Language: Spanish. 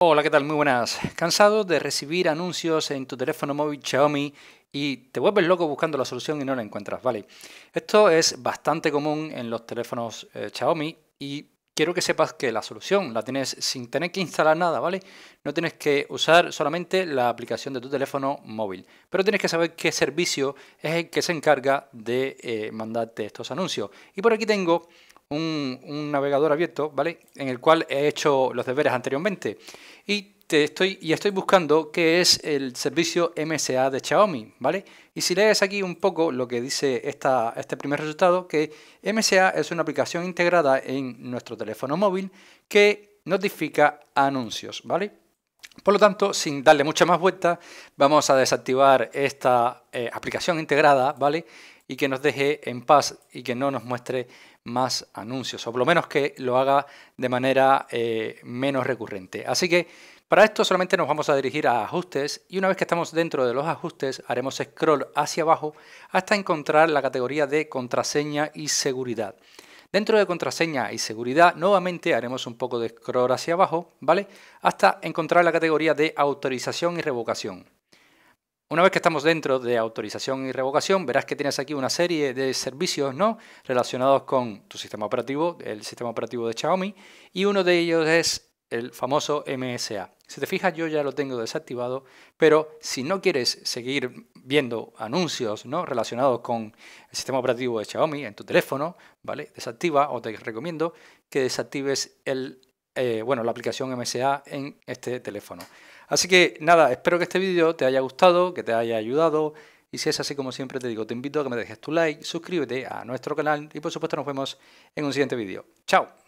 Hola, ¿qué tal? Muy buenas. ¿Cansado de recibir anuncios en tu teléfono móvil Xiaomi y te vuelves loco buscando la solución y no la encuentras? Vale. Esto es bastante común en los teléfonos eh, Xiaomi y quiero que sepas que la solución la tienes sin tener que instalar nada, ¿vale? No tienes que usar solamente la aplicación de tu teléfono móvil, pero tienes que saber qué servicio es el que se encarga de eh, mandarte estos anuncios. Y por aquí tengo un, navegador abierto, ¿vale? En el cual he hecho los deberes anteriormente. Y te estoy, buscando qué es el servicio MSA de Xiaomi, ¿vale? Y si lees aquí un poco lo que dice este primer resultado, que MSA es una aplicación integrada en nuestro teléfono móvil que notifica anuncios, ¿vale? Por lo tanto, sin darle mucha más vuelta, vamos a desactivar esta eh, aplicación integrada, ¿vale? y que nos deje en paz y que no nos muestre más anuncios, o por lo menos que lo haga de manera eh, menos recurrente. Así que para esto solamente nos vamos a dirigir a ajustes y una vez que estamos dentro de los ajustes haremos scroll hacia abajo hasta encontrar la categoría de contraseña y seguridad. Dentro de contraseña y seguridad, nuevamente haremos un poco de scroll hacia abajo, ¿vale? Hasta encontrar la categoría de autorización y revocación. Una vez que estamos dentro de autorización y revocación, verás que tienes aquí una serie de servicios ¿no? relacionados con tu sistema operativo, el sistema operativo de Xiaomi, y uno de ellos es el famoso MSA. Si te fijas, yo ya lo tengo desactivado, pero si no quieres seguir viendo anuncios ¿no? relacionados con el sistema operativo de Xiaomi en tu teléfono, ¿vale? Desactiva o te recomiendo que desactives el eh, bueno, la aplicación MSA en este teléfono. Así que nada, espero que este vídeo te haya gustado, que te haya ayudado. Y si es así, como siempre te digo, te invito a que me dejes tu like, suscríbete a nuestro canal y por supuesto nos vemos en un siguiente vídeo. ¡Chao!